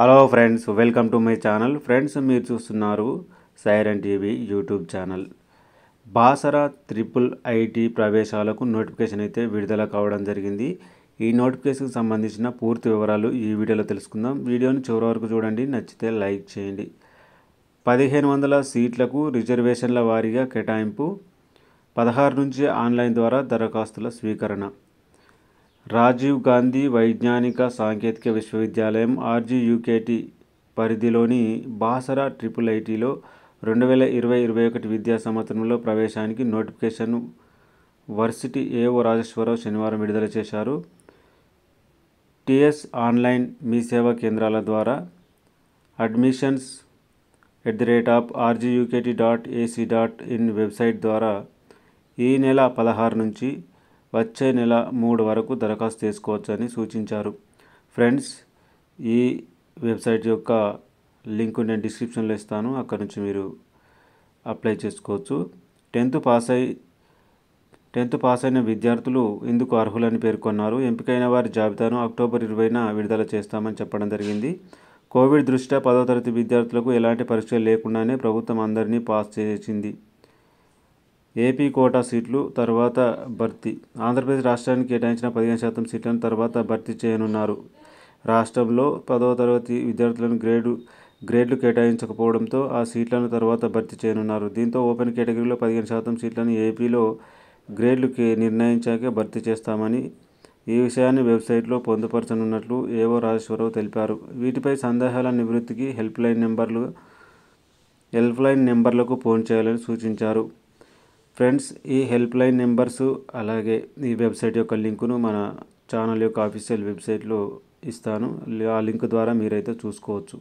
hello friends welcome to my channel friends మీరు చూస్తున్నారు Siren TV YouTube channel Basara triple IT ప్రవేశాలకు notification అయితే విడుదల కావడం జరిగింది ఈ నోటిఫికేషన్కి సంబంధించిన పూర్తి వివరాలు ఈ వీడియోలో తెలుసుకుందాం వీడియోని చివరి వరకు చూడండి నచ్చితే లైక్ చేయండి పదిహేను వందల సీట్లకు రిజర్వేషన్ల వారీగా కేటాయింపు పదహారు నుంచి ఆన్లైన్ ద్వారా దరఖాస్తుల స్వీకరణ రాజీవ్ గాంధీ వైజ్ఞానిక సాంకేతిక విశ్వవిద్యాలయం యూకేటి పరిధిలోని బాసరా ట్రిపుల్ ఐటీలో రెండు వేల ఇరవై ఇరవై ఒకటి విద్యా సంవత్సరంలో ప్రవేశానికి నోటిఫికేషన్ వర్సిటీ ఏఓ రాజేశ్వరరావు శనివారం విడుదల చేశారు టిఎస్ ఆన్లైన్ మీ సేవా కేంద్రాల ద్వారా admissions at the rate of RGUKT dot AC dot in website ద్వారా ఈ నెల పదహారు నుంచి వచ్చే నెల మూడు వరకు దరఖాస్తు చేసుకోవచ్చని సూచించారు ఫ్రెండ్స్ ఈ వెబ్సైట్ యొక్క లింక్ నేను డిస్క్రిప్షన్లో ఇస్తాను అక్కడ నుంచి మీరు అప్లై చేసుకోవచ్చు టెన్త్ పాస్ అయి టెన్త్ పాస్ అయిన విద్యార్థులు ఇందుకు అర్హులని పేర్కొన్నారు ఎంపికైన వారి జాబితాను అక్టోబర్ ఇరవైన విడుదల చేస్తామని చెప్పడం జరిగింది కోవిడ్ దృష్ట్యా పదో తరగతి విద్యార్థులకు ఎలాంటి పరీక్షలు లేకుండానే ప్రభుత్వం అందరినీ పాస్ చేసింది ఏపీ కోటా సీట్లు తర్వాత భర్తీ ఆంధ్రప్రదేశ్ రాష్ట్రానికి కేటాయించిన పదిహేను శాతం సీట్లను తర్వాత భర్తీ చేయనున్నారు రాష్ట్రంలో పదవ తరగతి విద్యార్థులను గ్రేడు గ్రేడ్లు కేటాయించకపోవడంతో ఆ సీట్లను తర్వాత భర్తీ చేయనున్నారు దీంతో ఓపెన్ కేటగిరీలో పదిహేను శాతం సీట్లను ఏపీలో గ్రేడ్లు నిర్ణయించాకే భర్తీ చేస్తామని ఈ విషయాన్ని వెబ్సైట్లో పొందుపరచనున్నట్లు ఏవో రాజేశ్వరరావు తెలిపారు వీటిపై సందేహాల నివృత్తికి హెల్ప్లైన్ నెంబర్లు హెల్ప్లైన్ నెంబర్లకు ఫోన్ చేయాలని సూచించారు ఫ్రెండ్స్ ఈ హెల్ప్లైన్ నెంబర్సు అలాగే ఈ వెబ్సైట్ యొక్క లింకును మన ఛానల్ యొక్క ఆఫీషియల్ వెబ్సైట్లో ఇస్తాను ఆ లింక్ ద్వారా మీరైతే చూసుకోవచ్చు